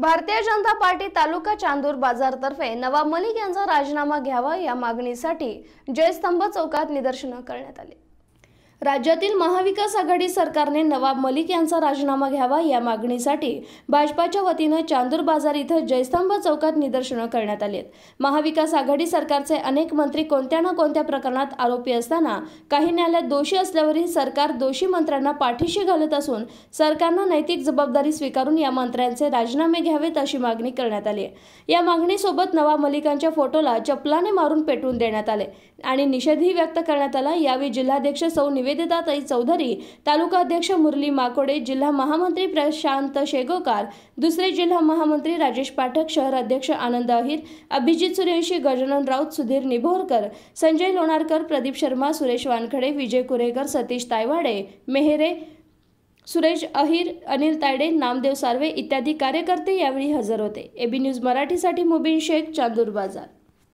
भारतीय जनता पार्टी तालुका चांदूर बाजारतर्फे नवाब मलिक यांचा राजीनामा घ्यावा या मागणीसाठी जयस्तंभ चौकात निदर्शनं करण्यात आली राज्यातील महाविकास आघाडी सरकारने नवाब मलिक यांचा राजीनामा घ्यावा या मागणीसाठी भाजपाच्या वतीनं चांदूर बाजार इथं जयस्तंभ चौकात निदर्शनं करण्यात आली महाविकास आघाडी सरकारचे अनेक मंत्री कोणत्या ना कोणत्या प्रकरणात आरोपी असताना काही न्यायालयात दोषी असल्यावरही सरकार दोषी मंत्र्यांना पाठीशी घालत असून सरकारनं नैतिक जबाबदारी स्वीकारून या मंत्र्यांचे राजीनामे घ्यावेत अशी मागणी करण्यात आली या मागणीसोबत नवाब मलिकांच्या फोटोला चपलाने मारून पेटवून देण्यात आले आणि निषेधही व्यक्त करण्यात आला यावेळी जिल्हाध्यक्ष सौ निवेदिताताई चौधरी तालुका अध्यक्ष मुरली माकोडे जिल्हा महामंत्री प्रशांत शेगोकार दुसरे जिल्हा महामंत्री राजेश पाठक शहर अध्यक्ष आनंद अहिर अभिजित सूर्यवंशी गजानन राऊत सुधीर निभोरकर संजय लोणारकर प्रदीप शर्मा सुरेश वानखडे विजय कुरेकर सतीश तायवाडे मेहरे सुरेश अहिर अनिल तायडे नामदेव सार्वे इत्यादी कार्यकर्ते यावेळी हजर होते एबी न्यूज मराठीसाठी मुबीन शेख चांदूर बाजार